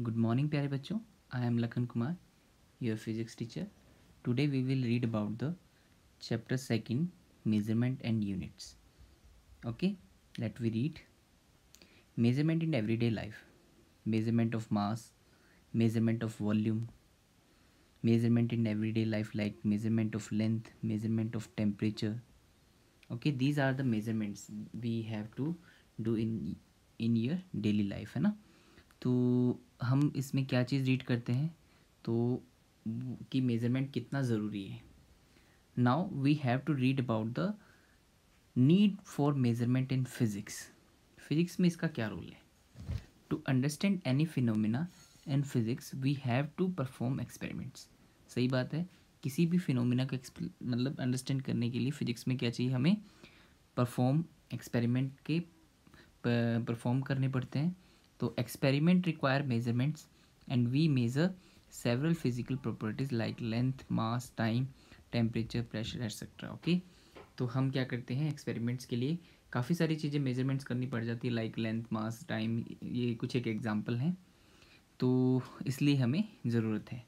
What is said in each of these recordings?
Good morning, प्यारे बच्चों I am Lakhan Kumar your physics teacher today we will read about the chapter second measurement and units okay let we read measurement in everyday life measurement of mass measurement of volume measurement in everyday life like measurement of length measurement of temperature okay these are the measurements we have to do in in your daily life hai na तो हम इसमें क्या चीज़ read करते हैं तो कि measurement कितना ज़रूरी है now we have to read about the need for measurement in physics physics में इसका क्या रोल है to understand any phenomena in physics we have to perform experiments सही बात है किसी भी फिनोमिना को मतलब अंडरस्टैंड करने के लिए फिज़िक्स में क्या चाहिए हमें परफॉर्म एक्सपेरिमेंट के परफॉर्म करने पड़ते हैं तो experiment require measurements and we measure several physical properties like length mass time temperature pressure etcetera okay तो हम क्या करते हैं एक्सपेरिमेंट्स के लिए काफ़ी सारी चीज़ें मेजरमेंट्स करनी पड़ जाती है लाइक लेंथ मास टाइम ये कुछ एक एग्जाम्पल हैं तो इसलिए हमें ज़रूरत है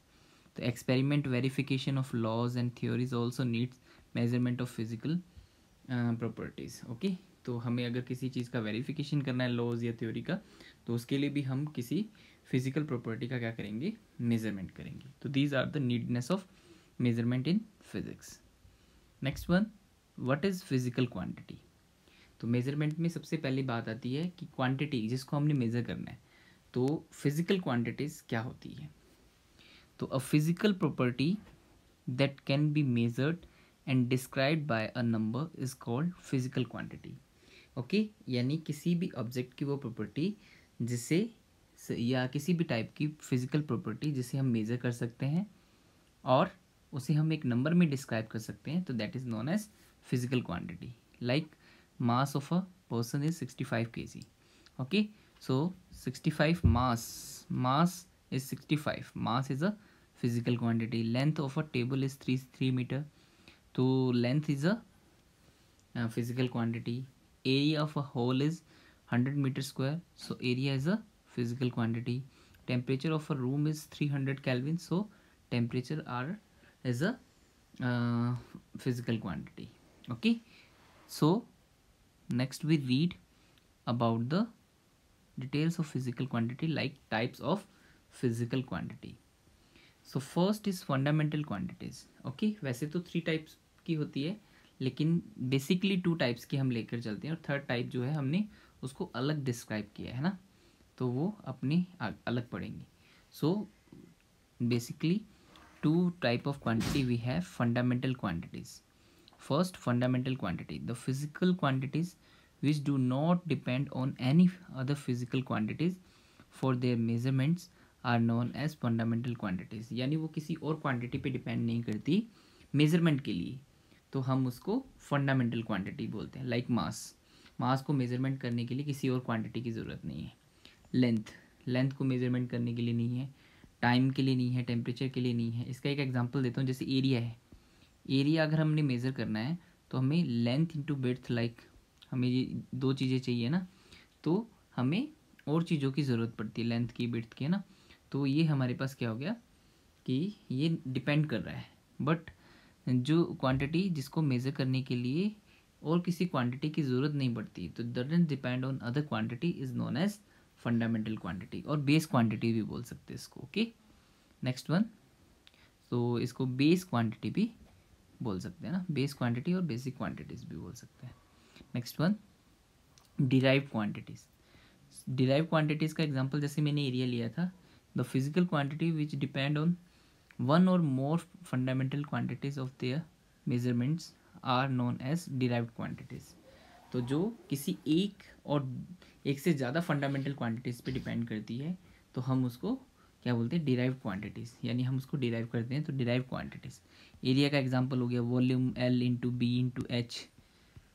तो experiment verification of laws and theories also needs measurement of physical properties okay तो हमें अगर किसी चीज़ का वेरिफिकेशन करना है लॉज या थ्योरी का तो उसके लिए भी हम किसी फिजिकल प्रॉपर्टी का क्या करेंगे मेजरमेंट करेंगे तो these are the needness of measurement in physics next one what is physical quantity तो मेजरमेंट में सबसे पहली बात आती है कि क्वांटिटी जिसको हमने मेज़र करना है तो फिज़िकल क्वांटिटीज़ क्या होती है तो a physical property that can be measured and describe by a number is called physical quantity okay यानी किसी भी ऑब्जेक्ट की वो प्रॉपर्टी जिसे या किसी भी टाइप की फिजिकल प्रॉपर्टी जिसे हम मेज़र कर सकते हैं और उसे हम एक नंबर में डिस्क्राइब कर सकते हैं तो that is known as physical quantity like mass of a person is sixty five K G okay so sixty five mass mass is sixty five mass is a physical quantity length of a table is three three metre तो length is a physical quantity area of a hole is 100 meter square so area is a physical quantity temperature of a room is 300 kelvin so temperature r is a uh, physical quantity okay so next we read about the details of physical quantity like types of physical quantity so first is fundamental quantities okay वैसे तो three types की होती है लेकिन basically two types की हम लेकर चलते हैं और थर्ड टाइप जो है हमने उसको अलग डिस्क्राइब किया है ना तो वो अपने अलग पड़ेंगे so basically two type of quantity we have fundamental quantities first fundamental quantity the physical quantities which do not depend on any other physical quantities for their measurements are known as fundamental quantities यानी वो किसी और quantity पे depend नहीं करती measurement के लिए तो हम उसको फंडामेंटल क्वांटिटी बोलते हैं लाइक मास मास को मेजरमेंट करने के लिए किसी और क्वांटिटी की ज़रूरत नहीं है लेंथ लेंथ को मेजरमेंट करने के लिए नहीं है टाइम के लिए नहीं है टेम्परेचर के लिए नहीं है इसका एक एग्जाम्पल देता हूँ जैसे एरिया है एरिया अगर हमने मेज़र करना है तो हमें लेंथ इंटू ब्रेथ लाइक हमें ये दो चीज़ें चाहिए ना तो हमें और चीज़ों की ज़रूरत पड़ती है लेंथ की ब्रेथ की है ना तो ये हमारे पास क्या हो गया कि ये डिपेंड कर रहा है बट जो क्वांटिटी जिसको मेज़र करने के लिए और किसी क्वांटिटी की ज़रूरत नहीं पड़ती तो doesn't depend on other quantity is known as fundamental quantity और बेस क्वांटिटी भी बोल सकते हैं इसको ओके नेक्स्ट वन तो इसको बेस क्वांटिटी भी बोल सकते हैं ना बेस क्वांटिटी और बेसिक क्वांटिटीज़ भी बोल सकते हैं next one derive quantities derive quantities का एग्जाम्पल जैसे मैंने एरिया लिया था the physical quantity which depend on one और more fundamental quantities of their measurements are known as derive quantities तो जो किसी एक और एक से ज़्यादा फंडामेंटल क्वान्टिटीज़ पर डिपेंड करती है तो हम उसको क्या बोलते हैं डिराइव क्वान्टिटीज़ यानी हम उसको डिराइव करते हैं तो डिराइव क्वांटिटीज़ एरिया का एग्जाम्पल हो गया volume L into B into H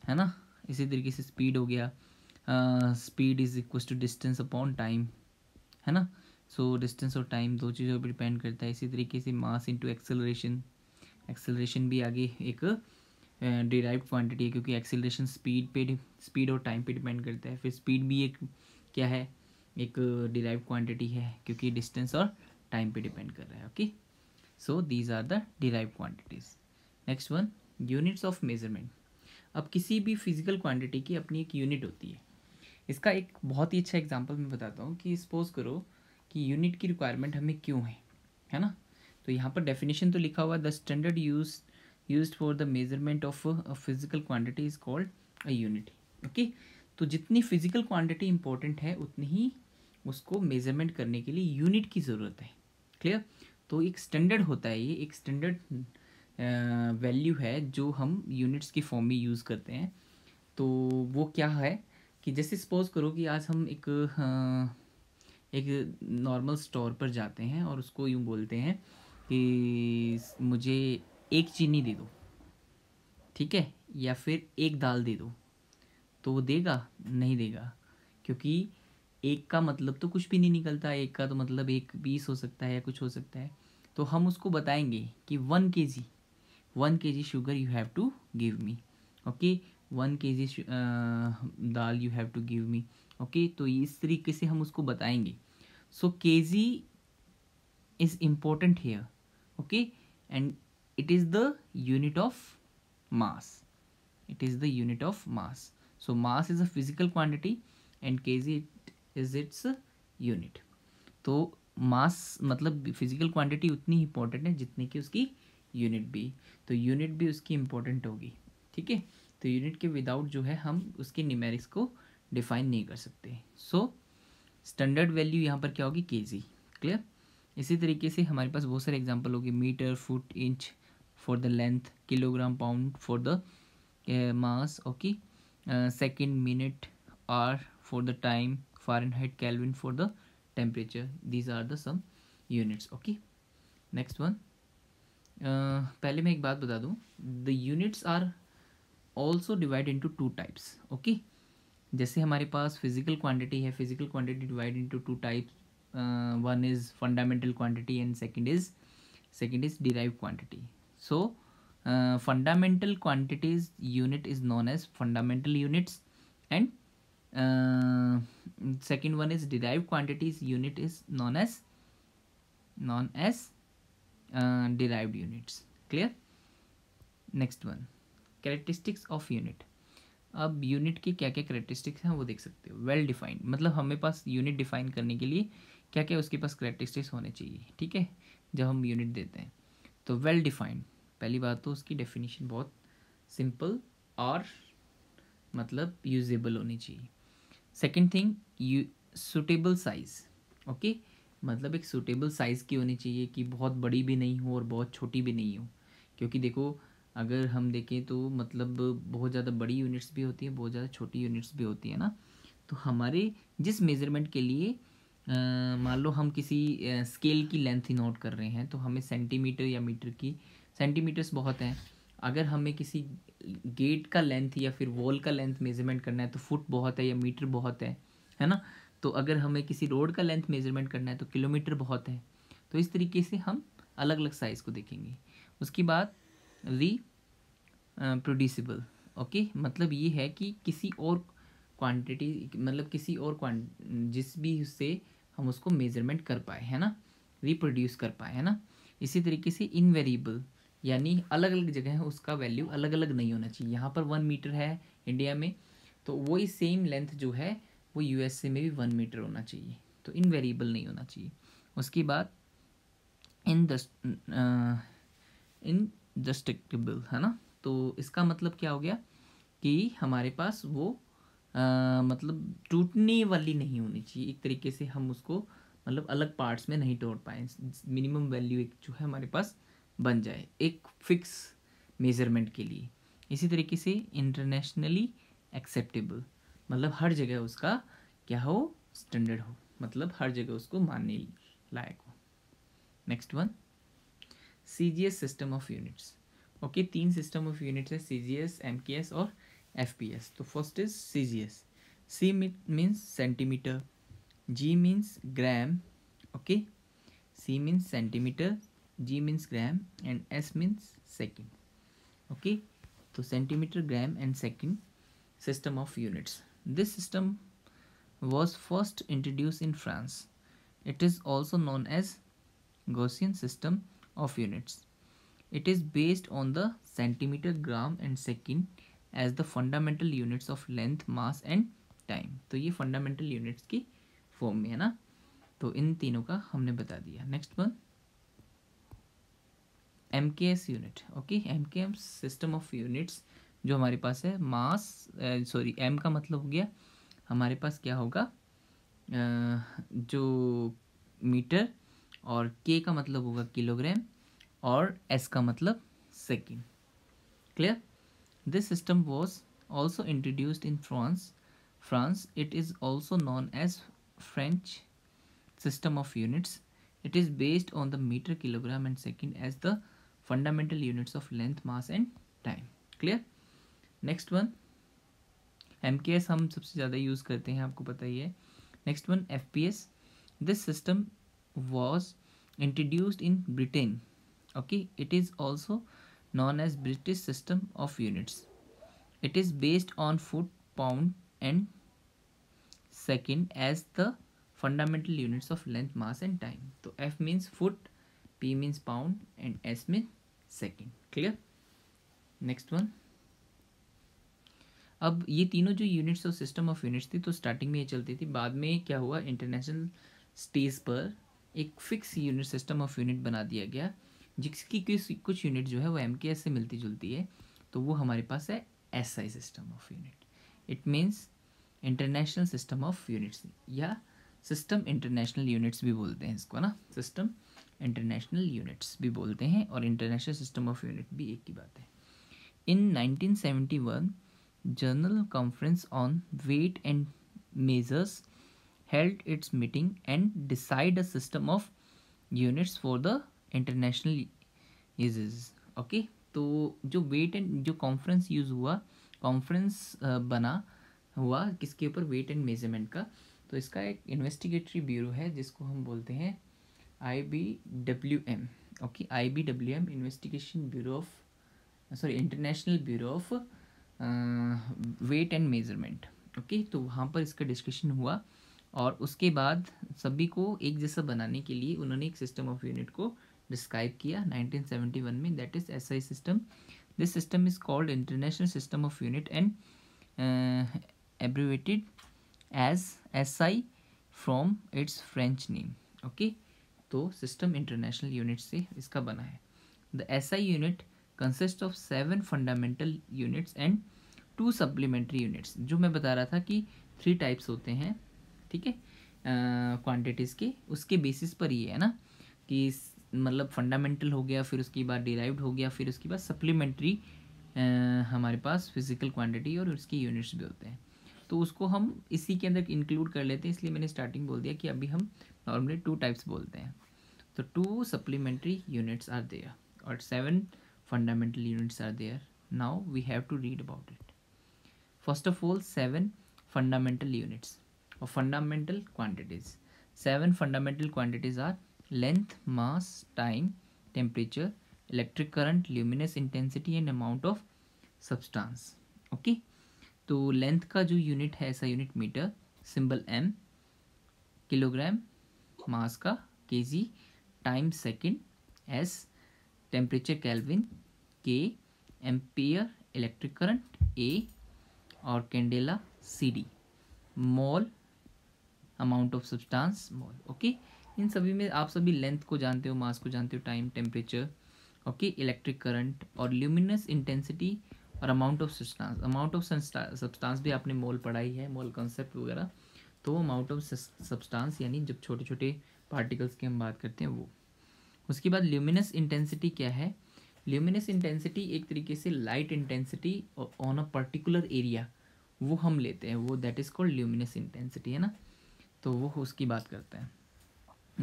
है ना इसी तरीके से स्पीड हो गया speed is equal to distance upon time है ना सो डिस्टेंस और टाइम दो चीज़ों पर डिपेंड करता है इसी तरीके से मास इंटू एक्सेलरेशन एक्सेलरेशन भी आगे एक डिराइव क्वांटिटी है क्योंकि एक्सेलरेशन स्पीड पे स्पीड और टाइम पे डिपेंड करता है फिर स्पीड भी एक क्या है एक डिराइव क्वांटिटी है क्योंकि डिस्टेंस और टाइम पे डिपेंड कर रहा है okay so these are the derive quantities next one units of measurement अब किसी भी फिजिकल क्वान्टिटी की अपनी एक यूनिट होती है इसका एक बहुत ही अच्छा एग्जाम्पल मैं बताता हूँ कि सपोज करो कि यूनिट की रिक्वायरमेंट हमें क्यों है है ना तो यहाँ पर डेफिनेशन तो लिखा हुआ the standard use use for the measurement of physical quantity is called a unit okay तो जितनी फिजिकल क्वान्टिटी इंपॉर्टेंट है उतनी ही उसको मेजरमेंट करने के लिए यूनिट की ज़रूरत है क्लियर तो एक स्टैंडर्ड होता है ये एक स्टैंडर्ड वैल्यू है जो हम यूनिट्स के फॉर्म में यूज़ करते हैं तो वो क्या है कि जैसे सपोज करो कि आज हम एक एक नॉर्मल स्टोर पर जाते हैं और उसको यूँ बोलते हैं कि मुझे एक चीनी दे दो ठीक है या फिर एक दाल दे दो तो वो देगा नहीं देगा क्योंकि एक का मतलब तो कुछ भी नहीं निकलता एक का तो मतलब एक बीस हो सकता है या कुछ हो सकता है तो हम उसको बताएंगे कि one K G one K G sugar you have to give me okay one K G dal you have to give me okay तो इस तरीके से हम उसको बताएंगे so K G is important here okay and is the unit of mass it is the unit of mass so mass is a physical quantity and K G it is its unit तो mass मतलब physical quantity उतनी important है जितनी कि उसकी unit भी तो unit भी उसकी इम्पोर्टेंट होगी ठीक है तो यूनिट के विदाउट जो है हम उसके निमेरिक्स को डिफाइन नहीं कर सकते सो स्टैंडर्ड वैल्यू यहाँ पर क्या होगी के क्लियर इसी तरीके से हमारे पास बहुत सारे एग्जाम्पल होगी metre foot inch for the length kilogram pound for the mass okay second minute or for the time Fahrenheit, height kelvin for the temperature these are the some units okay next one पहले मैं एक बात बता दूँ the units are also divide into two types okay जैसे हमारे पास physical quantity है physical quantity divide into two types one is fundamental quantity and second is second is derive quantity so fundamental quantities unit is known as fundamental units and second one is derive quantities unit is known as known as derive units clear next one characteristics of unit अब unit की क्या क्या characteristics हैं वो देख सकते हो well defined मतलब हमें पास यूनिट डिफाइन करने के लिए क्या क्या उसके पास करेक्टरिस्टिक्स होने चाहिए ठीक है जब हम यूनिट देते हैं तो वेल डिफाइंड पहली बात तो उसकी डेफिनेशन बहुत सिंपल और मतलब यूजेबल होनी चाहिए second thing you suitable size okay मतलब एक सुटेबल साइज़ की होनी चाहिए कि बहुत बड़ी भी नहीं हो और बहुत छोटी भी नहीं हो क्योंकि देखो अगर हम देखें तो मतलब बहुत ज़्यादा बड़ी यूनिट्स भी होती है बहुत ज़्यादा छोटी यूनिट्स भी होती है ना तो हमारे जिस मेज़रमेंट के लिए मान लो हम किसी स्केल की लेंथ ही नोट कर रहे हैं तो हमें सेंटीमीटर या मीटर की सेंटीमीटर्स बहुत हैं अगर हमें किसी गेट का लेंथ या फिर वॉल का लेंथ मेजरमेंट करना है तो फुट बहुत है या मीटर बहुत है है ना तो अगर हमें किसी रोड का लेंथ मेजरमेंट करना है तो किलोमीटर बहुत है तो इस तरीके से हम अलग अलग साइज़ को देखेंगे उसके बाद री प्रोड्यूसिबल ओके मतलब ये है कि किसी और क्वांटिटी मतलब किसी और जिस भी उससे हम उसको मेजरमेंट कर पाए है ना रिप्रोड्यूस कर पाए है ना इसी तरीके से इनवेरिएबल यानी अलग अलग जगह है उसका वैल्यू अलग अलग नहीं होना चाहिए यहाँ पर वन मीटर है इंडिया में तो वही सेम लेंथ जो है वो यूएसए में भी वन मीटर होना चाहिए तो इनवेरिएबल नहीं होना चाहिए उसके बाद इन इन है ना तो इसका मतलब क्या हो गया कि हमारे पास वो आ, मतलब टूटने वाली नहीं होनी चाहिए एक तरीके से हम उसको मतलब अलग पार्ट्स में नहीं तोड़ पाए मिनिमम वैल्यू एक जो है हमारे पास बन जाए एक फिक्स मेज़रमेंट के लिए इसी तरीके से इंटरनेशनली एक्सेप्टेबल मतलब हर जगह उसका क्या हो स्टैंडर्ड हो मतलब हर जगह उसको मानने लायक हो next one C G S system of units okay तीन सिस्टम ऑफ यूनिट्स है C G S M K S और एफ पी एस तो first is C G S C means centimetre G means gram okay C means centimetre G means gram and S means second okay तो centimetre gram and second system of units this system was first introduce in France it is also known as Gaussian system of units it is based on the centimetre gram and second as the fundamental units of length mass and time तो ये fundamental units की form में है ना तो इन तीनों का हमने बता दिया next one M K S unit okay M K M system of units जो हमारे पास है मास सॉरी एम का मतलब हो गया हमारे पास क्या होगा uh, जो मीटर और के का मतलब होगा किलोग्राम और एस का मतलब second clear this system was also introduced in France France it is also known as French system of units it is based on the metre kilogram and second as the fundamental units of length mass and time clear next one M K S हम सबसे ज़्यादा use करते हैं आपको पता ही है next one F P S this system was introduced in Britain okay it is also known as british system of units it is based on foot pound and second as the fundamental units of length mass and time तो f means foot p means pound and s means second clear next one अब ये तीनों जो units और system of units थी तो starting में ये चलती थी बाद में क्या हुआ इंटरनेशनल स्टेज पर एक fix unit system of unit बना दिया गया जिसकी किस कुछ यूनिट जो है वो एम से मिलती जुलती है तो वो हमारे पास है S I system of unit it means international system of units या सिस्टम इंटरनेशनल यूनिट्स भी बोलते हैं इसको ना सिस्टम इंटरनेशनल यूनिट्स भी बोलते हैं और इंटरनेशनल सिस्टम ऑफ यूनिट भी एक ही बात है in 1971 general conference on weight and measures held its meeting and decide a system of units for the international uses okay तो जो वेट एंड जो कॉन्फ्रेंस यूज़ हुआ कॉन्फ्रेंस uh, बना हुआ किसके ऊपर वेट एंड मेजरमेंट का तो इसका एक इन्वेस्टिगेटरी ब्यूरो है जिसको हम बोलते हैं I B W M okay I B W M investigation bureau of sorry international bureau of weight and measurement okay तो वहाँ पर इसका डिस्कशन हुआ और उसके बाद सभी को एक जैसा बनाने के लिए उन्होंने एक सिस्टम ऑफ यूनिट को डिस्क्राइब किया 1971 में that is SI system this system is called international system of unit and abbreviated as SI from its French name okay तो सिस्टम इंटरनेशनल यूनिट से इसका बना है the SI unit consist of seven fundamental units and two supplementary units जो मैं बता रहा था कि थ्री टाइप्स होते हैं ठीक है क्वांटिटीज़ के उसके बेसिस पर ये है ना कि मतलब फंडामेंटल हो गया फिर उसके बाद डिराइव्ड हो गया फिर उसके बाद सप्लीमेंट्री हमारे पास फिजिकल क्वांटिटी और उसकी यूनिट्स भी होते हैं तो उसको हम इसी के अंदर इंक्लूड कर लेते हैं इसलिए मैंने स्टार्टिंग बोल दिया कि अभी हम नॉर्मली टू टाइप्स बोलते हैं तो two supplementary units are there और seven fundamental units are there now we have to read about it first of all seven fundamental units और fundamental quantities seven fundamental quantities are length, mass, time, temperature, electric current, luminous intensity and amount of substance. Okay. तो length का जो unit है ऐसा unit metre symbol M kilogram mass का K G time second S temperature kelvin K ampere electric current A और candela C D mole amount of substance mole okay इन सभी में आप सभी लेंथ को जानते हो मास को जानते हो time temperature okay electric current और ल्यूमिनस इंटेंसिटी और amount of substance amount of substance भी आपने मोल पढ़ाई है मोल कॉन्सेप्ट वगैरह तो अमाउंट ऑफ सब्सटेंस यानी जब छोटे छोटे पार्टिकल्स की हम बात करते हैं वो उसके बाद ल्यूमिनस इंटेंसिटी क्या है ल्यूमिनस इंटेंसिटी एक तरीके से light intensity on a particular area वो हम लेते हैं वो that is called luminous intensity है ना तो वो उसकी बात करते हैं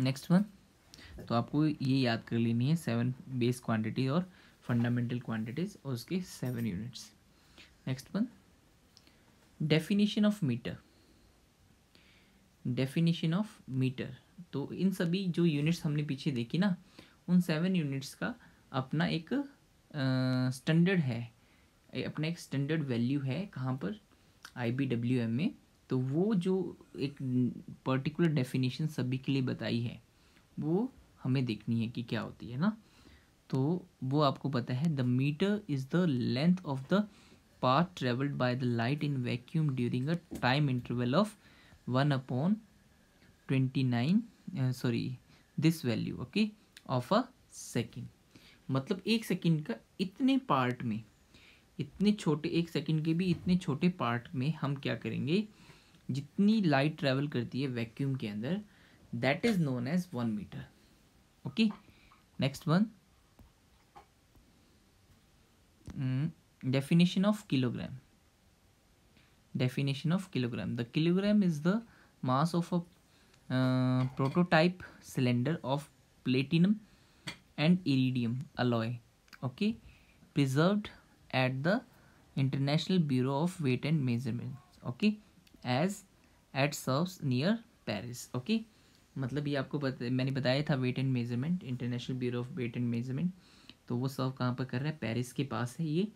नेक्स्ट वन तो आपको ये याद कर लेनी है सेवन बेस क्वांटिटी और फंडामेंटल क्वांटिटीज और उसके seven units next one definition of metre definition of metre तो इन सभी जो यूनिट्स हमने पीछे देखी ना उन सेवन यूनिट्स का अपना एक स्टैंडर्ड है अपना एक स्टैंडर्ड वैल्यू है कहाँ पर आई बी डब्ल्यू एम में तो वो जो एक पर्टिकुलर डेफिनेशन सभी के लिए बताई है वो हमें देखनी है कि क्या होती है ना तो वो आपको पता है the metre is the length of the path travelled by the light in vacuum during a time interval of one upon twenty nine sorry this value okay of a second मतलब एक सेकेंड का इतने part में इतने छोटे एक second के भी इतने छोटे पार्ट में हम क्या करेंगे जितनी लाइट ट्रेवल करती है वैक्यूम के अंदर that is known as one metre okay next one definition of kilogram definition of kilogram the kilogram is the mass of a prototype cylinder of platinum and iridium alloy okay preserve at the international bureau of weight and measurement okay as at serves near Paris okay मतलब ये आपको बता, मैंने बताया था weight and measurement international bureau of weight and measurement तो वो सर्व कहाँ पर कर रहा है पेरिस के पास है ये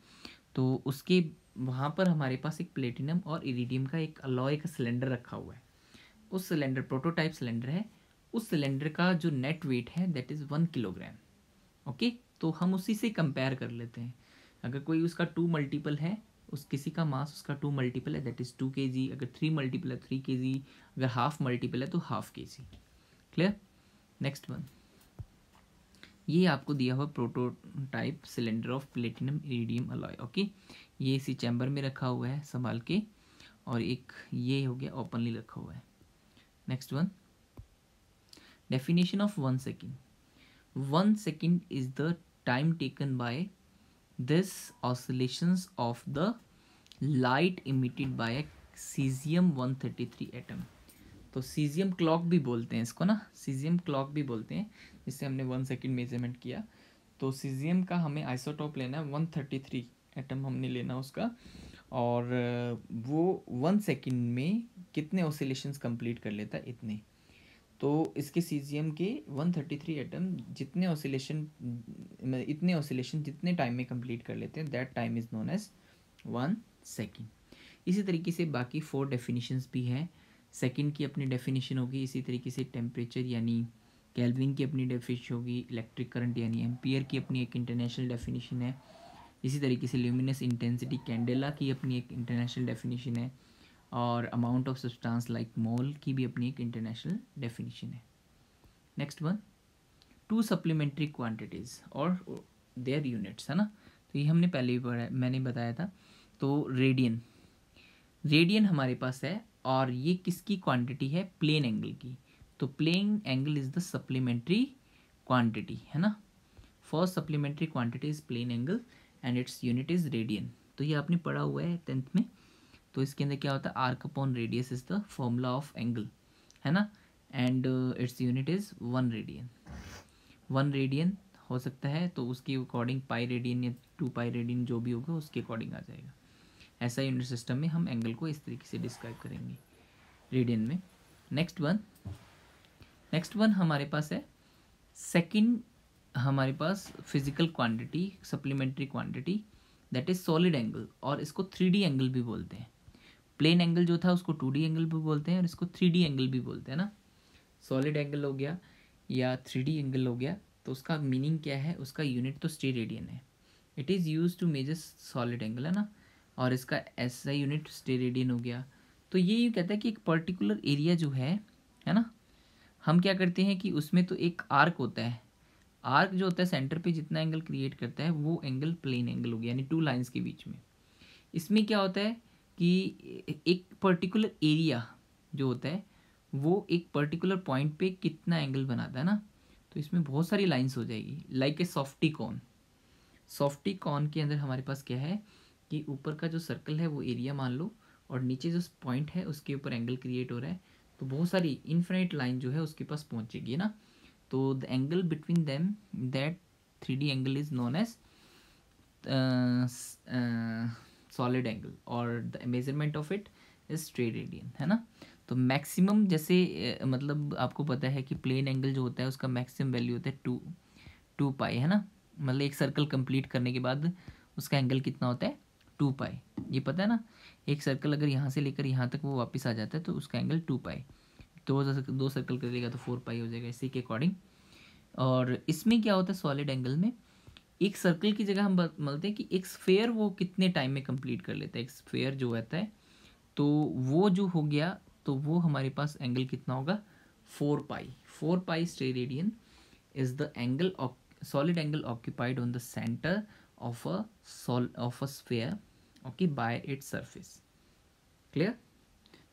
तो उसके वहाँ पर हमारे पास एक प्लेटिनम और इरीडियम का एक अलॉय का सिलेंडर रखा हुआ है उस सिलेंडर प्रोटोटाइप सिलेंडर है उस सिलेंडर का जो नेट वेट है that is one kilogram okay तो हम उसी से कंपेयर कर लेते हैं अगर कोई उसका टू मल्टीपल है उस किसी का मास उसका टू मल्टीपल है that is two K G अगर थ्री मल्टीपल है थ्री के जी अगर हाफ मल्टीपल है तो हाफ के जी क्लियर नेक्स्ट वन ये आपको दिया हुआ prototype cylinder of platinum iridium alloy okay ये इसी चैम्बर में रखा हुआ है संभाल के और एक ये हो गया ओपनली रखा हुआ है next one definition of one second one second is the time taken by this oscillations of the light emitted by a cesium 133 atom तो सीजियम क्लॉक भी बोलते हैं इसको ना सीजियम क्लॉक भी बोलते हैं जिससे हमने वन सेकेंड मेजरमेंट किया तो सीजियम का हमें आइसोटॉप लेना है वन थर्टी थ्री एटम हमने लेना उसका और वो वन सेकेंड में कितने ओसिलेशंस कंप्लीट कर लेता है इतने तो इसके सीजियम के 133 एटम जितने ऑसिलेशन इतने ऑसिलेशन जितने टाइम में कंप्लीट कर लेते हैं that time is known as one second इसी तरीके से बाकी फोर डेफिनेशंस भी हैं सेकेंड की अपनी डेफिनेशन होगी इसी तरीके से टेम्परेचर यानी कैलविन की अपनी डेफिनेशन होगी इलेक्ट्रिक करंट यानी एम्पियर की अपनी एक इंटरनेशनल डेफिनेशन है इसी तरीके से ल्यूमिनस इंटेंसिटी कैंडेला की अपनी एक इंटरनेशनल डेफिनेशन है और amount of substance like mole की भी अपनी एक इंटरनेशनल डेफिनेशन है next one two supplementary quantities और देयर यूनिट्स है ना तो ये हमने पहले भी पढ़ा मैंने बताया था तो रेडियन रेडियन हमारे पास है और ये किसकी क्वांटिटी है प्लेन एंगल की तो plane angle is the supplementary quantity है ना first supplementary quantity is plane angle and its unit is radian तो ये आपने पढ़ा हुआ है टेंथ में तो इसके अंदर क्या होता है arc upon radius is the formula of angle है ना and its unit is one radian one radian हो सकता है तो उसके अकॉर्डिंग पाई रेडियन या टू पाई रेडियन जो भी होगा उसके अकॉर्डिंग आ जाएगा ऐसा यूनिट सिस्टम में हम एंगल को इस तरीके से डिस्क्राइब करेंगे रेडियन में नेक्स्ट वन नेक्स्ट वन हमारे पास है सेकंड हमारे पास physical quantity supplementary quantity that is solid angle और इसको थ्री एंगल भी बोलते हैं प्लेन एंगल जो था उसको टू डी एंगल भी बोलते हैं और इसको थ्री डी एंगल भी बोलते हैं ना सॉलिड एंगल हो गया या थ्री डी एंगल हो गया तो उसका मीनिंग क्या है उसका यूनिट तो स्टे रेडियन है it is use to measure solid angle है ना और इसका ऐसा यूनिट स्टे रेडियन हो गया तो ये यू कहता है कि एक पर्टिकुलर एरिया जो है है ना हम क्या करते हैं कि उसमें तो एक आर्क होता है आर्क जो होता है सेंटर पे जितना एंगल क्रिएट करता है वो एंगल प्लेन एंगल हो गया यानी टू लाइंस के बीच में इसमें क्या होता है कि एक पर्टिकुलर एरिया जो होता है वो एक पर्टिकुलर पॉइंट पे कितना एंगल बनाता है ना तो इसमें बहुत सारी लाइंस हो जाएगी like a softy cone softy cone के अंदर हमारे पास क्या है कि ऊपर का जो सर्कल है वो एरिया मान लो और नीचे जो पॉइंट है उसके ऊपर एंगल क्रिएट हो रहा है तो बहुत सारी इन्फिनेट लाइन जो है उसके पास पहुँचेगी ना तो the angle between them that three D angle is known as solid angle और the measurement of it is steradian है ना तो मैक्सिमम जैसे मतलब आपको पता है कि प्लेन एंगल जो होता है उसका मैक्सिमम वैल्यू होता है टू टू पाई है ना मतलब एक सर्कल कंप्लीट करने के बाद उसका एंगल कितना होता है टू पाई ये पता है ना एक सर्कल अगर यहाँ से लेकर यहाँ तक वो वापस आ जाता है तो उसका एंगल टू पाई दो दो सर्कल कर लेगा तो फोर पाई हो जाएगा इसी के अकॉर्डिंग और इसमें क्या होता है सॉलिड एंगल में एक सर्कल की जगह हम बोलते हैं कि एक स्फेयर वो कितने टाइम में कंप्लीट कर लेता है एक स्फेयर जो रहता है तो वो जो हो गया तो वो हमारे पास एंगल कितना होगा four pi four pi steradian is the angle solid angle occupied on the centre of a soul of a sphere okay by its surface clear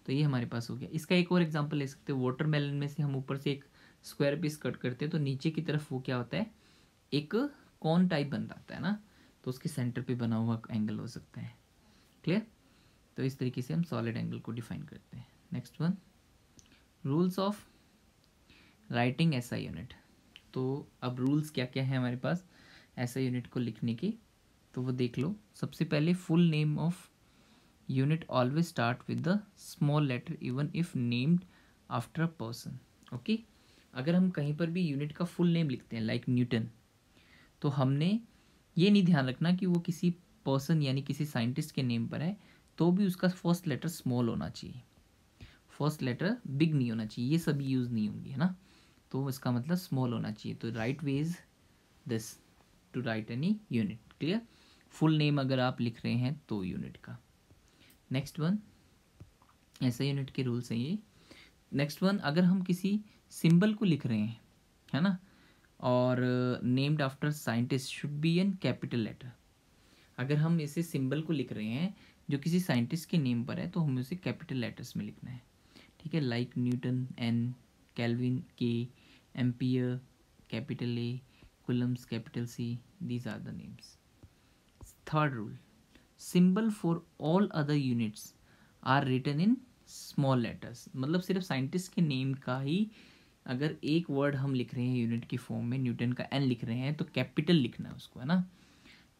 तो ये हमारे पास हो गया इसका एक और एग्जाम्पल ले सकते हैं वाटरमेलन में से हम ऊपर से एक स्क्वायर पीस कट करते हैं तो नीचे की तरफ वो क्या होता है एक कौन टाइप बन जाता है ना तो उसके सेंटर पे बना हुआ एंगल हो सकता है क्लियर तो इस तरीके से हम सॉलिड एंगल को डिफाइन करते हैं next one rules of writing S I unit तो अब रूल्स क्या क्या है हमारे पास एस आई यूनिट को लिखने के तो वो देख लो सबसे पहले full name of unit always start with the small letter even if named after a person okay अगर हम कहीं पर भी यूनिट का फुल नेम लिखते हैं लाइक like न्यूटन तो हमने ये नहीं ध्यान रखना कि वो किसी पर्सन यानी किसी साइंटिस्ट के नेम पर है तो भी उसका फर्स्ट लेटर स्मॉल होना चाहिए फर्स्ट लेटर बिग नहीं होना चाहिए ये सभी यूज़ नहीं होंगे है ना तो इसका मतलब स्मॉल होना चाहिए तो right way is this to write any unit clear full name अगर आप लिख रहे हैं तो यूनिट का नेक्स्ट वन ऐसे यूनिट के रूल्स हैं ये नेक्स्ट वन अगर हम किसी सिंबल को लिख रहे हैं है ना और named after scientist should be an capital letter अगर हम इसे सिंबल को लिख रहे हैं जो किसी साइंटिस्ट के नेम पर है तो हमें उसे कैपिटल लेटर्स में लिखना है ठीक है like newton N kelvin K ampere capital A coulombs capital C these are the names third rule symbol for all other units are written in small letters मतलब सिर्फ साइंटिस्ट के नेम का ही अगर एक वर्ड हम लिख रहे हैं यूनिट की फॉर्म में न्यूटन का एन लिख रहे हैं तो कैपिटल लिखना है उसको है ना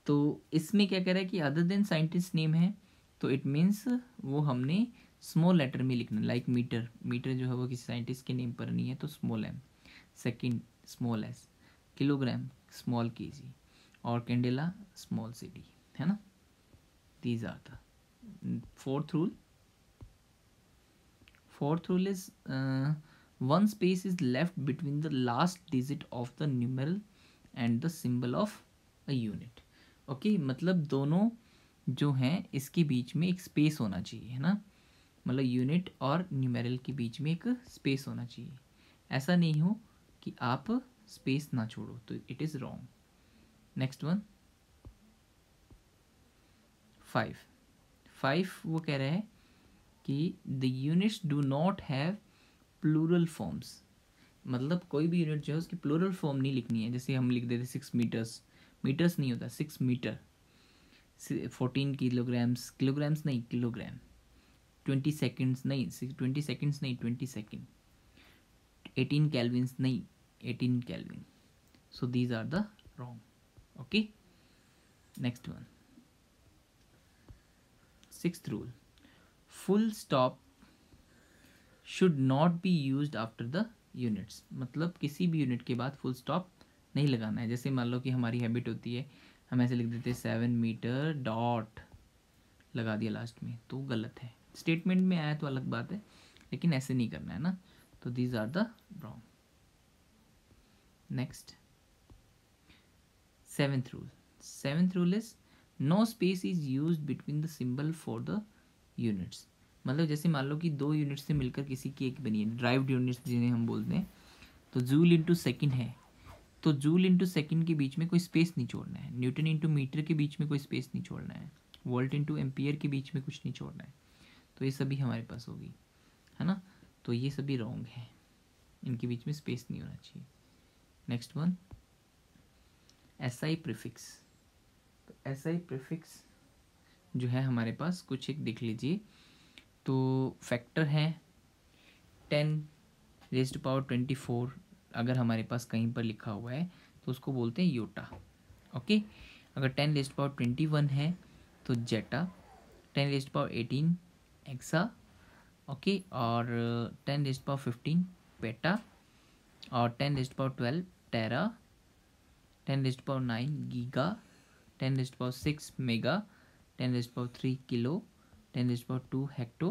तो इसमें क्या कह रहा है कि अदर देन साइंटिस्ट नेम है तो इट मीन्स वो हमने स्मॉल लेटर में लिखना लाइक मीटर मीटर जो है वो किसी साइंटिस्ट के नेम पर नहीं है तो small M second small S kilogram small K G और कैंडेला स्मॉल सिटी है ना these are the fourth rule fourth rule is one space is left between the last digit of the numeral and the symbol of a unit okay मतलब दोनों जो हैं इसके बीच में एक स्पेस होना चाहिए है ना मतलब यूनिट और न्यूमेरल के बीच में एक स्पेस होना चाहिए ऐसा नहीं हो कि आप स्पेस ना छोड़ो तो it is wrong next one five five वो कह रहे हैं कि the units do not have plural forms मतलब कोई भी यूनिट जो है उसकी प्लूरल फॉर्म नहीं लिखनी है जैसे हम लिख देते सिक्स मीटर्स मीटर्स नहीं होता six metre fourteen kilograms kilograms नहीं किलोग्राम ट्वेंटी सेकेंड्स नहीं ट्वेंटी सेकेंड्स नहीं ट्वेंटी सेकेंड एटीन कैलविन्स नहीं eighteen kelvin so these are the wrong okay next one six rule full stop should not be use after the units मतलब किसी भी unit के बाद full stop नहीं लगाना है जैसे मान लो कि हमारी हैबिट होती है हम ऐसे लिख देते हैं सेवन मीटर डॉट लगा दिया लास्ट में तो गलत है स्टेटमेंट में आया तो अलग बात है लेकिन ऐसे नहीं करना है ना तो these are the wrong next seventh rule seventh rule is no space is use between the symbol for the units मतलब जैसे मान लो कि दो यूनिट से मिलकर किसी की एक बनी है ड्राइव्ड यूनिट्स जिन्हें हम बोलते हैं तो जूल इंटू सेकेंड है तो जूल इंटू सेकेंड के बीच में कोई स्पेस नहीं छोड़ना है न्यूटन इंटू मीटर के बीच में कोई स्पेस नहीं छोड़ना है वोल्ट इंटू एम्पियर के बीच में कुछ नहीं छोड़ना है तो ये सभी हमारे पास होगी है ना तो ये सभी रॉन्ग है इनके बीच में स्पेस नहीं होना चाहिए next one S I prefix तो एस आई प्रिफिक्स जो है हमारे पास कुछ एक देख लीजिए तो फैक्टर हैं ten raise to power twenty four अगर हमारे पास कहीं पर लिखा हुआ है तो उसको बोलते हैं योटा ओके अगर ten raise to power twenty one है तो zetta ten raise to power eighteen exa okay और ten raise to power fifteen peta और ten raise to power twelve tera ten raise to power nine giga ten raise to power six mega ten raise to power three kilo ten raise power two hecto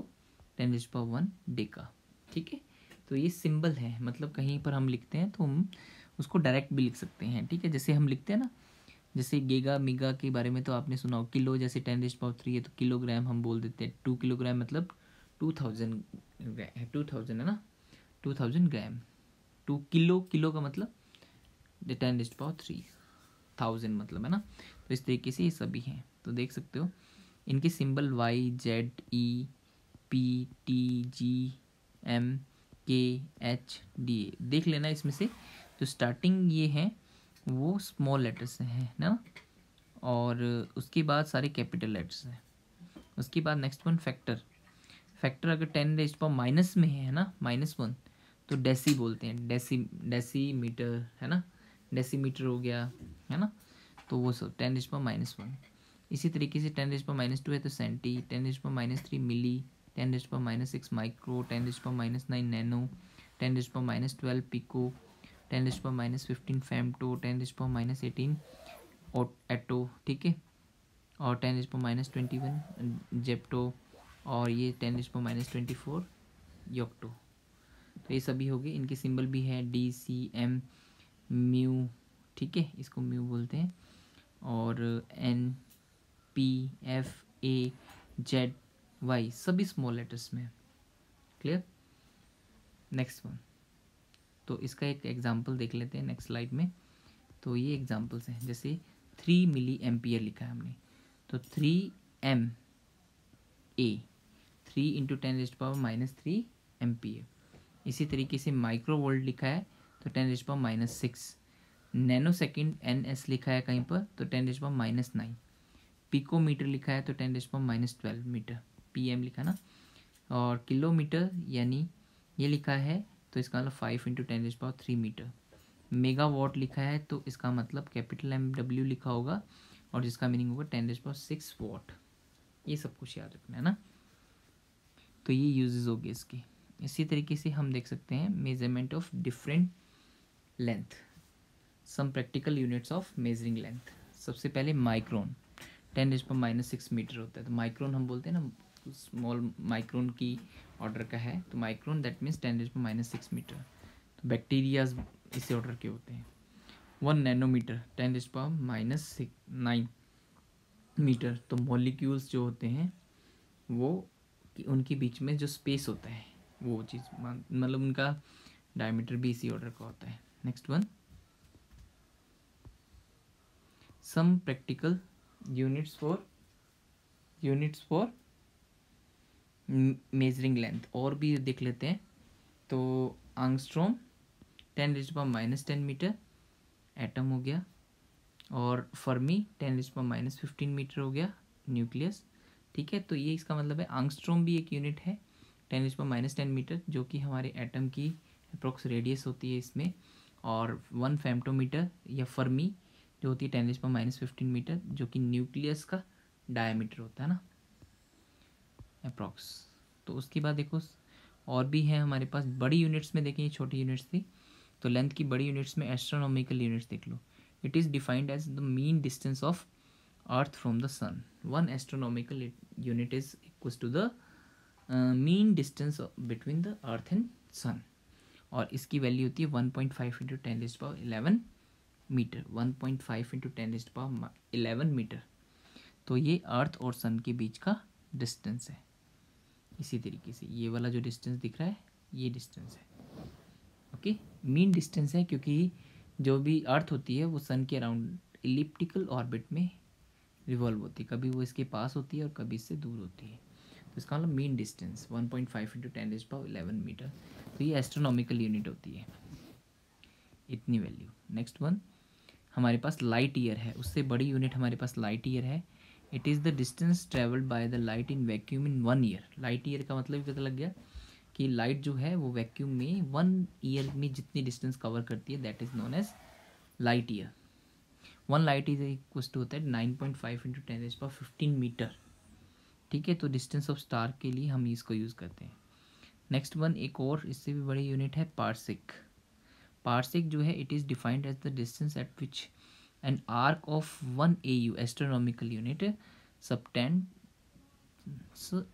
ten raise power one deca ठीक है तो ये symbol है मतलब कहीं पर हम लिखते हैं तो हम उसको डायरेक्ट भी लिख सकते हैं ठीक है जैसे हम लिखते हैं ना जैसे गेगा मिगा के बारे में तो आपने सुना हो किलो जैसे टेन रिज पावर थ्री है तो किलोग्राम हम बोल देते हैं टू किलोग्राम मतलब टू थाउजेंड टू थाउजेंड है ना two thousand gram two kilo kilo का मतलब ten raise power three thousand मतलब है ना तो इस तरीके से ये सभी हैं तो देख सकते हो इनके symbol Y Z E P T G M K H D A देख लेना इसमें से जो तो स्टार्टिंग ये हैं वो स्मॉल लेटर्स हैं ना और उसके बाद सारे कैपिटल लेटर्स हैं उसके बाद नेक्स्ट वन फैक्टर फैक्टर अगर टेन रेज पर माइनस में है ना माइनस वन तो डेसी बोलते हैं डेसी डेसी मीटर है ना डेसी मीटर हो गया है ना तो वो सब टेन रेज पर माइनस वन इसी तरीके से टेन रेज पर माइनस टू है तो सेंटी टेन रेज पर minus three milli ten raise पर minus six micro ten raise पर minus nine nano ten raise पर minus twelve pico ten raise पर minus fifteen femto ten raise पर minus eighteen atto ठीक है और ten raise पर माइनस ट्वेंटी वन जेप्टो और ये टेन रेज पर माइनस ट्वेंटी फोर योक्टो तो ये सभी हो गए इनके सिंबल भी है डी सी एम म्यू ठीक है इसको म्यू बोलते हैं और N P F A Z Y सभी स्मॉल लेटर्स में क्लियर नेक्स्ट वन तो इसका एक एग्जाम्पल देख लेते हैं नेक्स्ट स्लाइड में तो ये एग्जाम्पल्स हैं जैसे थ्री मिली एम्पियर लिखा है हमने तो three M A three into ten raise power minus three M इसी तरीके से माइक्रो वोल्ट लिखा है तो ten raise power minus six nanosecond N S लिखा है कहीं पर तो ten raise power minus nine picometre लिखा है तो टेन डेज पर minus twelve metre P M लिखा ना और किलोमीटर यानी ये लिखा है तो इसका मतलब five into ten raise power three metre megawatt लिखा है तो इसका मतलब कैपिटल एम डब्ल्यू लिखा होगा और जिसका मीनिंग होगा ten raise power six watt ये सब कुछ याद रखना है ना तो ये यूजेज होगी इसकी इसके इसी तरीके से हम देख सकते हैं measurement of different length some practical units of measuring length सबसे पहले माइक्रोन टेन रेज पर माइनस सिक्स मीटर होता है तो माइक्रोन हम बोलते हैं ना स्मॉल माइक्रोन की ऑर्डर का है तो micron that means ten raise पर माइनस सिक्स मीटर तो बैक्टीरियाज इसी ऑर्डर के होते हैं वन नैनोमीटर टेन रेज पर माइनस नाइन मीटर तो मॉलिक्यूल्स जो होते हैं वो उनके बीच में जो स्पेस होता है वो चीज़ मतलब उनका डायमीटर भी इसी ऑर्डर का होता है next one some practical units for units for measuring length और भी देख लेते हैं तो आंगस्ट्रोम टेन रिज पर माइनस टेन मीटर एटम हो गया और फर्मी टेन रिज पर माइनस फिफ्टीन मीटर हो गया न्यूक्लियस ठीक है तो ये इसका मतलब है आंगस्ट्रोम भी एक यूनिट है टेन रिज पर माइनस टेन मीटर जो कि हमारे एटम की अप्रोक्स रेडियस होती है इसमें और वन फेमटोमीटर या फर्मी जो होती है टेन रेज पर माइनस फिफ्टीन मीटर जो कि न्यूक्लियस का डायमीटर होता है ना अप्रॉक्स तो उसके बाद देखो और भी हैं हमारे पास बड़ी यूनिट्स में देखें ये छोटी यूनिट्स थी तो लेंथ की बड़ी यूनिट्स में एस्ट्रोनॉमिकल यूनिट्स देख लो it is defined as the mean distance of earth from the sun one astronomical unit is equal to the mean distance between the earth and sun और इसकी value होती है one point five into ten raise power eleven metre 1.5 point five into ten raise power eleven metre तो ये अर्थ और सन के बीच का distance है इसी तरीके से ये वाला जो डिस्टेंस दिख रहा है ये डिस्टेंस है ओके मीन डिस्टेंस है क्योंकि जो भी अर्थ होती है वो सन के अराउंड इलिप्टिकल ऑर्बिट में रिवॉल्व होती है कभी वो इसके पास होती है और कभी इससे दूर होती है तो इसका मतलब mean distance 1.5 point five into ten raise power eleven metre तो ये एस्ट्रोनॉमिकल यूनिट होती है इतनी वैल्यू नेक्स्ट वन हमारे पास लाइट ईयर है उससे बड़ी यूनिट हमारे पास लाइट ईयर है it is the distance travelled by the light in vacuum in one year light year का मतलब पता लग गया कि लाइट जो है वो वैक्यूम में वन ईयर में जितनी डिस्टेंस कवर करती है that is known as light year one light is equal to होता है nine point five into ten raise पर फिफ्टीन मीटर ठीक है तो डिस्टेंस ऑफ स्टार के लिए हम इसको यूज़ करते हैं नेक्स्ट वन एक और इससे भी बड़ी यूनिट है पार्सिक पार्सिक जो है it is defined as the distance at which an arc of one A U astronomical unit subtend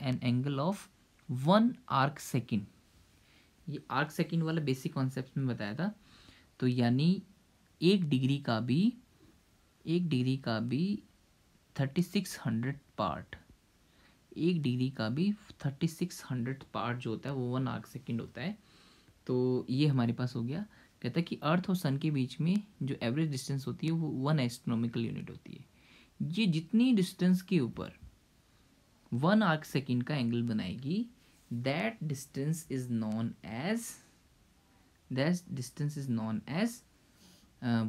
an angle of one arc second ये आर्क सेकेंड वाला बेसिक कॉन्सेप्ट में बताया था तो यानी एक डिग्री का भी एक डिग्री का भी थर्टी सिक्स हंड्रेड पार्ट एक डिग्री का भी थर्टी सिक्स हंड्रेड पार्ट जो होता है वो वन आर्क सेकेंड होता है तो ये हमारे पास हो गया कहता है कि अर्थ और सन के बीच में जो एवरेज डिस्टेंस होती है वो वन एस्ट्रोनॉमिकल यूनिट होती है ये जितनी डिस्टेंस के ऊपर वन आर्क सेकेंड का एंगल बनाएगी that distance is known as that distance is known as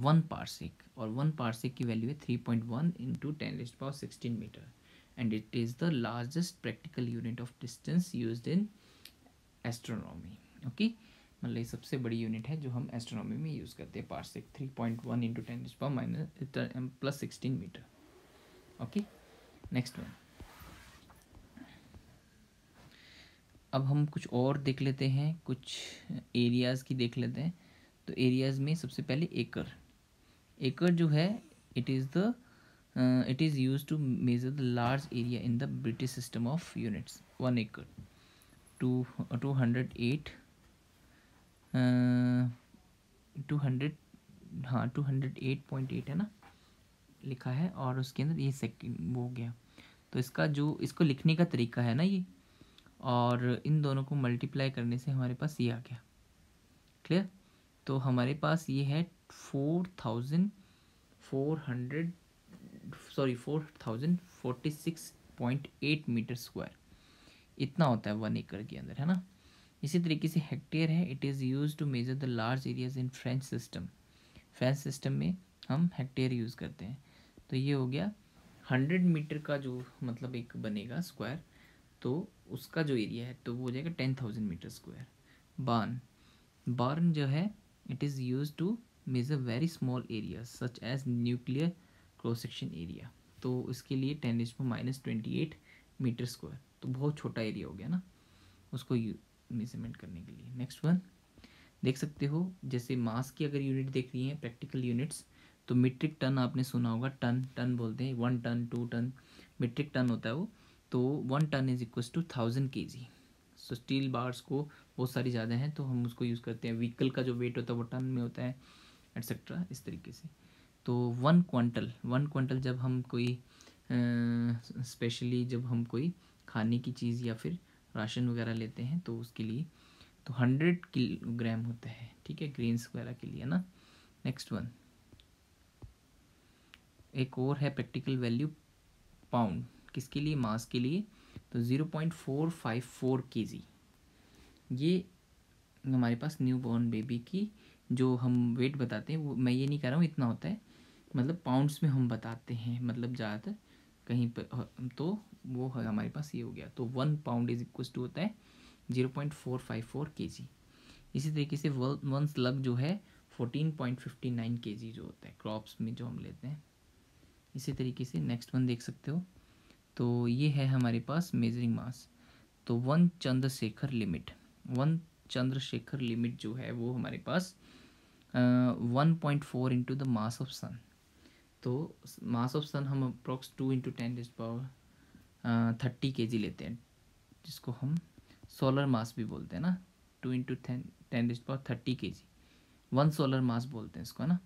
one parsec और वन पार्सिक की वैल्यू है three point one into ten raise power sixteen metre and it is the largest practical unit of distance used in astronomy okay मतलब ये सबसे बड़ी unit है जो हम एस्ट्रोनॉमी में यूज़ करते हैं parsec three point one into ten पर minus plus sixteen metre okay next one अब हम कुछ और देख लेते हैं कुछ एरियाज़ की देख लेते हैं तो एरियाज़ में सबसे पहले एकड़ एकड़ जो है it is the it is use to measure the large area in the British system of units one acre to two hundred eight two hundred हाँ two hundred eight point eight है ना लिखा है और उसके अंदर ये सेकंड वो हो गया तो इसका जो इसको लिखने का तरीका है ना ये और इन दोनों को मल्टीप्लाई करने से हमारे पास ये आ गया क्लियर तो हमारे पास ये है four thousand four hundred sorry four thousand forty six point eight metre square इतना होता है वन एकड़ के अंदर है ना इसी तरीके से हेक्टेयर है it is use to measure the large areas in French system French system में हम हेक्टेयर यूज़ करते हैं तो ये हो गया हंड्रेड मीटर का जो मतलब एक बनेगा स्क्वायर तो उसका जो एरिया है तो वो हो जाएगा टेन थाउजेंड मीटर स्क्वायर बार्न बार्न जो है it is use to measure very small area such as nuclear cross section area तो इसके लिए ten raise minus twenty eight metre square तो बहुत छोटा एरिया हो गया ना उसको मेजरमेंट करने के लिए नेक्स्ट वन देख सकते हो जैसे मास की अगर यूनिट देख रही हैं प्रैक्टिकल यूनिट्स तो मीट्रिक टन आपने सुना होगा टन टन बोलते हैं one ton two ton metric ton होता है वो तो one ton is equal to thousand K G so steel bars को बहुत सारी ज़्यादा हैं तो हम उसको यूज़ करते हैं व्हीकल का जो वेट होता है वो टन में होता है एट्सेट्रा इस तरीके से तो वन क्वांटल वन क्वांटल जब हम कोई स्पेशली जब हम कोई खाने की चीज़ या फिर राशन वगैरह लेते हैं तो उसके लिए तो हंड्रेड किलोग्राम होता है ठीक है ग्रेन्स वगैरह के लिए ना नेक्स्ट वन एक और है प्रैक्टिकल वैल्यू पाउंड किसके लिए मास के लिए तो zero point four five four K G ये हमारे पास न्यू बॉर्न बेबी की जो हम वेट बताते हैं वो मैं ये नहीं कह रहा हूँ इतना होता है मतलब पाउंड्स में हम बताते हैं मतलब ज़्यादातर कहीं पर तो वो है हमारे पास ये हो गया तो one pound is equal to होता है zero point four five four K G इसी तरीके से वन स्लग जो है फोर्टीन पॉइंट फिफ्टी नाइन के जी जो होता है क्रॉप्स में जो हम लेते हैं इसी तरीके से नेक्स्ट वन देख सकते हो तो ये है हमारे पास मेजरिंग मास तो one Chandrasekhar limit one Chandrasekhar limit जो है वो हमारे पास one point four into the mass of sun तो मास ऑफ सन हम approx two into ten raise power thirty K G लेते हैं जिसको हम सोलर मास भी बोलते हैं ना टू इंटू टेन टेन डिस्ट power thirty K G one solar मास बोलते हैं इसको है ना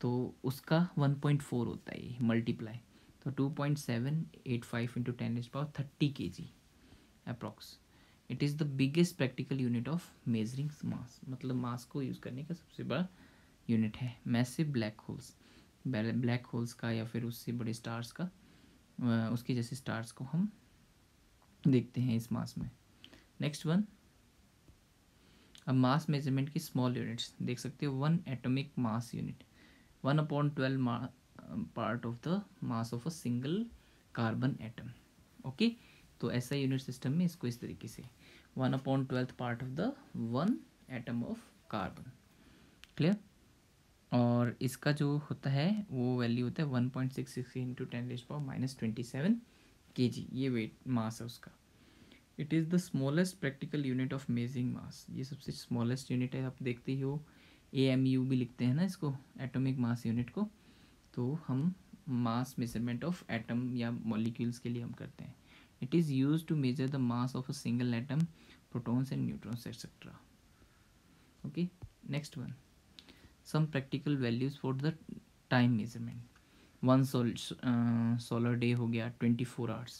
तो उसका वन पॉइंट फोर होता है ये मल्टीप्लाई तो two point seven eight five into ten डिस्ट power thirty K G approx it is the biggest practical unit of measuring mass मतलब मास को यूज़ करने का सबसे बड़ा यूनिट है massive black holes black holes का या फिर उससे बड़े स्टार्स का उसके जैसे स्टार्स को हम देखते हैं इस मास में नेक्स्ट वन अब मास मेजरमेंट की स्मॉल यूनिट्स देख सकते हो one atomic mass unit one upon twelve part of the mass of a single carbon atom okay तो ऐसा यूनिट सिस्टम में इसको इस तरीके से one upon twelfth part of the one atom of carbon clear और इसका जो होता है वो वैल्यू होता है one point six six into ten raise power minus twenty seven के जी ये वेट मास है उसका it is the smallest practical unit of measuring mass ये सबसे स्मॉलेस्ट यूनिट है आप देखते ही हो ए एम यू भी लिखते हैं ना इसको एटॉमिक मास यूनिट को तो हम मास मेजरमेंट ऑफ एटम या मॉलिक्यूल्स के लिए हम करते हैं it is use to measure the mass of a single atom protons and neutrons etcetera okay next one some practical values for the time measurement one solar day हो गया twenty four hours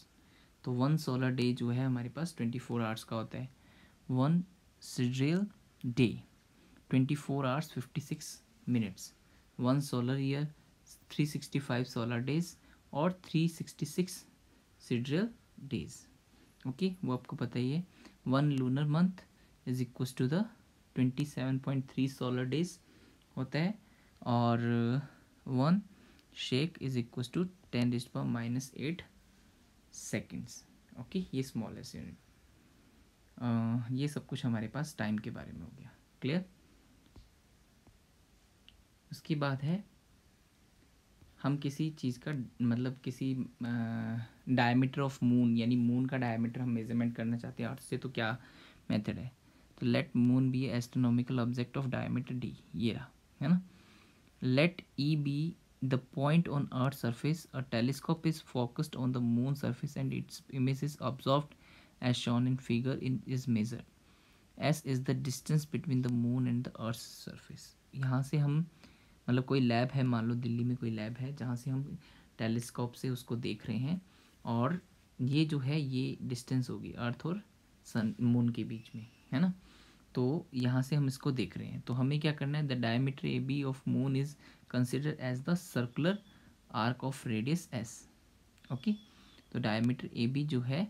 तो one solar day जो है हमारे पास twenty four hours का होता है one sidereal day twenty four hours fifty six minutes one solar year three sixty five solar days और three sixty six sidereal days okay वो आपको पता ही है one lunar month is equal to the twenty seven point three solar days होता है और one shake is equal to ten raise पर माइनस एट सेकेंड्स ओके ये स्मॉलेस्ट यूनिट ये सब कुछ हमारे पास टाइम के बारे में हो गया क्लियर उसकी बात है हम किसी चीज़ का मतलब किसी डायमीटर ऑफ मून यानी मून का डायमीटर हम मेजरमेंट करना चाहते हैं अर्थ से तो क्या मेथड है तो let moon be astronomical object of diameter D ये रहा है ना let E be the point on earth surface a telescope is focused on the moon surface and its image is observed as shown in figure in is measure S is the distance between the moon and the earth surface यहाँ से हम मतलब कोई lab है मान लो दिल्ली में कोई lab है जहाँ से हम टेलीस्कोप से उसको देख रहे हैं और ये जो है ये डिस्टेंस होगी अर्थ और सन मून के बीच में है ना तो यहाँ से हम इसको देख रहे हैं तो हमें क्या करना है the diameter A B of moon is consider as the circular arc of radius S okay तो डायमीटर ए बी जो है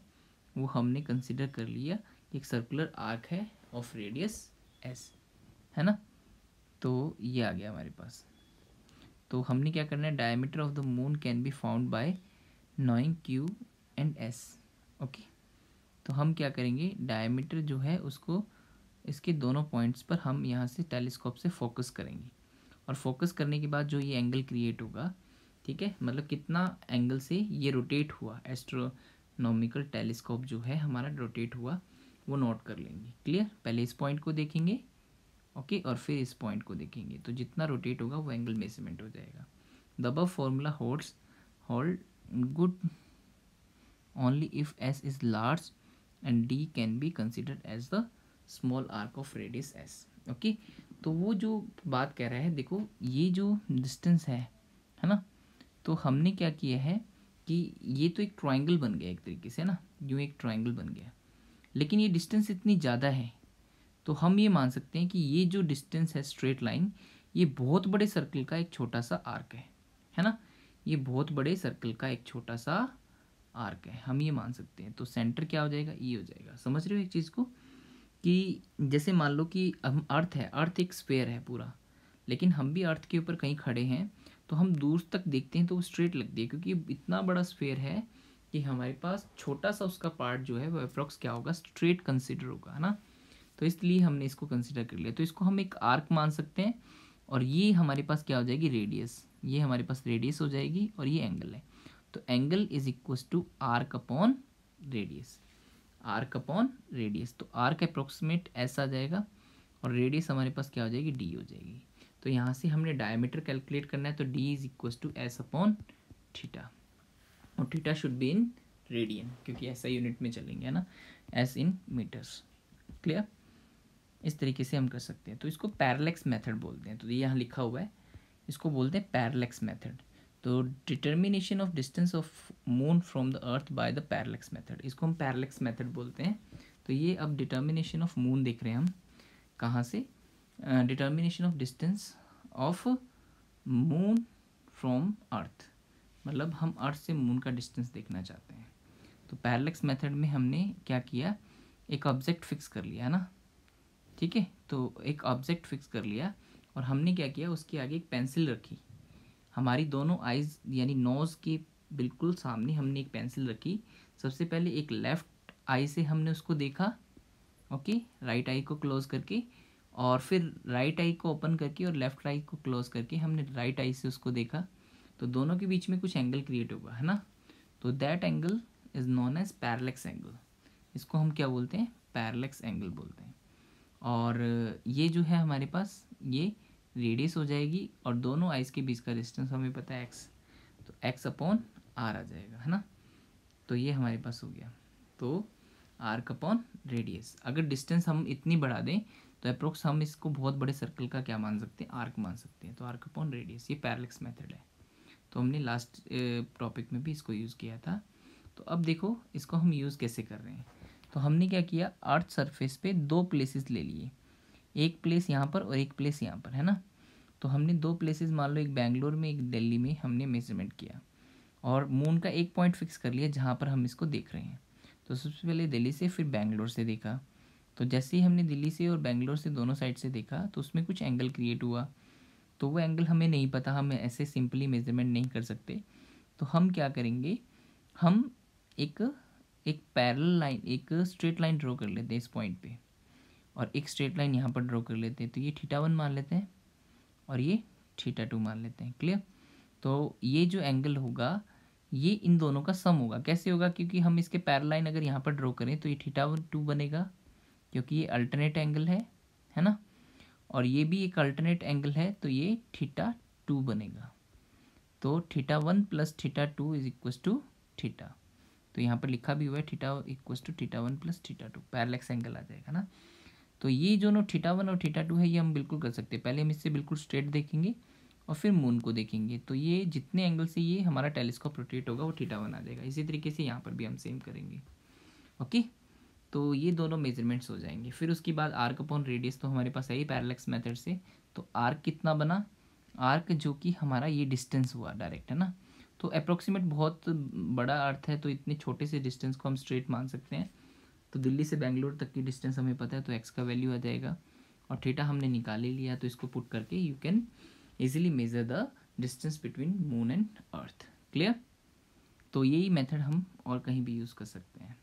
वो हमने कंसिडर कर लिया एक सर्कुलर आर्क है ऑफ रेडियस एस है ना तो ये आ गया हमारे पास तो हमने क्या करना है diameter of the moon can be found by knowing Q and S okay तो हम क्या करेंगे डायमीटर जो है उसको इसके दोनों पॉइंट्स पर हम यहाँ से टेलीस्कोप से फोकस करेंगे और फोकस करने के बाद जो ये एंगल क्रिएट होगा ठीक है मतलब कितना एंगल से ये रोटेट हुआ एस्ट्रोनॉमिकल टेलीस्कोप जो है हमारा रोटेट हुआ वो नोट कर लेंगे क्लियर पहले इस पॉइंट को देखेंगे ओके और फिर इस पॉइंट को देखेंगे तो जितना रोटेट होगा वो एंगल मेजरमेंट हो जाएगा the formula holds hold good only if s is large and d can be considered as the small arc of radius S okay तो वो जो बात कह रहा है देखो ये जो डिस्टेंस है है ना तो हमने क्या किया है कि ये तो एक ट्राइंगल बन गया एक तरीके से है ना यूँ एक ट्राइंगल बन गया लेकिन ये डिस्टेंस इतनी ज़्यादा है तो हम ये मान सकते हैं कि ये जो डिस्टेंस है स्ट्रेट लाइन ये बहुत बड़े सर्कल का एक छोटा सा आर्क है है ना ये बहुत बड़े सर्कल का एक छोटा सा आर्क है हम ये मान सकते हैं तो सेंटर क्या हो जाएगा ये e हो जाएगा समझ रहे हो एक चीज़ को कि जैसे मान लो कि हम अर्थ है अर्थ एक स्पेयर है पूरा लेकिन हम भी अर्थ के ऊपर कहीं खड़े हैं तो हम दूर तक देखते हैं तो वो स्ट्रेट लगती है क्योंकि इतना बड़ा स्पेयर है कि हमारे पास छोटा सा उसका पार्ट जो है वो अप्रॉक्स क्या होगा स्ट्रेट कंसिडर होगा है ना तो इसलिए हमने इसको कंसिडर कर लिया तो इसको हम एक आर्क मान सकते हैं और ये हमारे पास क्या हो जाएगी रेडियस ये हमारे पास रेडियस हो जाएगी और ये एंगल है तो angle is equal to arc upon radius arc upon radius तो आर्क अप्रोक्सीमेट ऐसा आ जाएगा और रेडियस हमारे पास क्या हो जाएगी डी हो जाएगी तो यहाँ से हमने डायमीटर कैलकुलेट करना है तो d is equal to s upon theta और theta should be in radian क्योंकि ऐसा यूनिट में चलेंगे है ना एस इन मीटर्स क्लियर इस तरीके से हम कर सकते हैं तो इसको पैरलेक्स मेथड बोलते हैं तो ये यहाँ लिखा हुआ है इसको बोलते हैं पैरलेक्स मेथड तो determination of distance of moon from the earth by the parallax method इसको हम पैरलेक्स मेथड बोलते हैं तो ये अब डिटर्मिनेशन ऑफ मून देख रहे हैं हम कहाँ से determination of distance of moon from earth मतलब हम अर्थ से मून का डिस्टेंस देखना चाहते हैं तो पैरलेक्स मेथड में हमने क्या किया एक ऑब्जेक्ट फिक्स कर लिया ना ठीक है तो एक ऑब्जेक्ट फिक्स कर लिया और हमने क्या किया उसके आगे एक पेंसिल रखी हमारी दोनों आइज यानी नोज़ के बिल्कुल सामने हमने एक पेंसिल रखी सबसे पहले एक लेफ़्ट आई से हमने उसको देखा ओके राइट आई को क्लोज़ करके और फिर राइट आई को ओपन करके और लेफ़्ट आई को क्लोज़ करके हमने राइट आई से उसको देखा तो दोनों के बीच में कुछ एंगल क्रिएट होगा है ना तो that angle is known as parallax angle इसको हम क्या बोलते हैं पैरलेक्स एंगल बोलते हैं और ये जो है हमारे पास ये रेडियस हो जाएगी और दोनों आइस के बीच का डिस्टेंस हमें पता है एक्स तो एक्स अपॉन आर आ जाएगा है ना तो ये हमारे पास हो गया तो आर्क अपॉन रेडियस अगर डिस्टेंस हम इतनी बढ़ा दें तो अप्रोक्स हम इसको बहुत बड़े सर्कल का क्या मान सकते हैं आर्क मान सकते हैं तो आर्क अपॉन रेडियस ये पैरलिक्स मेथड है तो हमने लास्ट टॉपिक में भी इसको यूज़ किया था तो अब देखो इसको हम यूज़ कैसे कर रहे हैं तो हमने क्या किया अर्थ सरफेस पे दो प्लेसेस ले लिए एक प्लेस यहाँ पर और एक प्लेस यहाँ पर है ना तो हमने दो प्लेसेस मान लो एक बैंगलोर में एक दिल्ली में हमने मेजरमेंट किया और मून का एक पॉइंट फिक्स कर लिया जहाँ पर हम इसको देख रहे हैं तो सबसे पहले दिल्ली से फिर बैंगलोर से देखा तो जैसे ही हमने दिल्ली से और बैंगलोर से दोनों साइड से देखा तो उसमें कुछ एंगल क्रिएट हुआ तो वो एंगल हमें नहीं पता हम ऐसे सिंपली मेजरमेंट नहीं कर सकते तो हम क्या करेंगे हम एक एक पैरल लाइन एक स्ट्रेट लाइन ड्रॉ कर लेते हैं इस पॉइंट पे और एक स्ट्रेट लाइन यहाँ पर ड्रॉ कर लेते हैं तो ये थीटा वन मान लेते हैं और ये थीटा टू मान लेते हैं क्लियर तो ये जो एंगल होगा ये इन दोनों का सम होगा कैसे होगा क्योंकि हम इसके पैरलाइन अगर यहाँ पर ड्रॉ करें तो ये थीटा वन टू बनेगा क्योंकि ये अल्टरनेट एंगल है है ना और ये भी एक अल्टरनेट एंगल है तो ये थीटा टू बनेगा तो theta one plus theta two is equals to theta तो यहाँ पर लिखा भी हुआ है theta equal to theta one plus theta two parallax angle आ जाएगा ना तो ये जो नो ठीटा वन और ठीटा टू है ये हम बिल्कुल कर सकते हैं पहले हम इससे बिल्कुल स्ट्रेट देखेंगे और फिर मून को देखेंगे तो ये जितने एंगल से ये हमारा टेलीस्कोप रोटेट होगा वो ठीटा वन आ जाएगा इसी तरीके से यहाँ पर भी हम सेम करेंगे ओके तो ये दोनों मेजरमेंट्स हो जाएंगे फिर उसके बाद आर्क अपॉन रेडियस तो हमारे पास है ही पैरलेक्स मैथड से तो आर्क कितना बना आर्क जो कि हमारा ये डिस्टेंस हुआ डायरेक्ट है ना तो अप्रोक्सीमेट बहुत बड़ा अर्थ है तो इतने छोटे से डिस्टेंस को हम स्ट्रेट मान सकते हैं तो दिल्ली से बेंगलोर तक की डिस्टेंस हमें पता है तो एक्स का वैल्यू आ जाएगा और थीटा हमने निकाल ही लिया तो इसको पुट करके you can easily measure the distance between moon and earth clear तो यही मेथड हम और कहीं भी यूज़ कर सकते हैं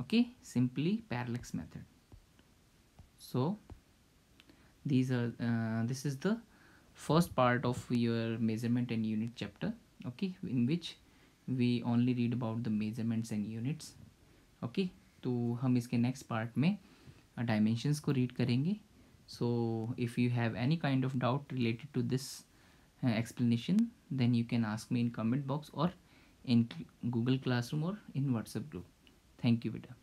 okay simply parallax method so these are this is the first part of your measurement and unit chapter okay in which we only read about the measurements and units okay okay तो हम इसके next part में dimensions uh, को read करेंगे so if you have any kind of doubt related to this explanation then you can ask me in comment box और in Google classroom और in WhatsApp group thank you बेटा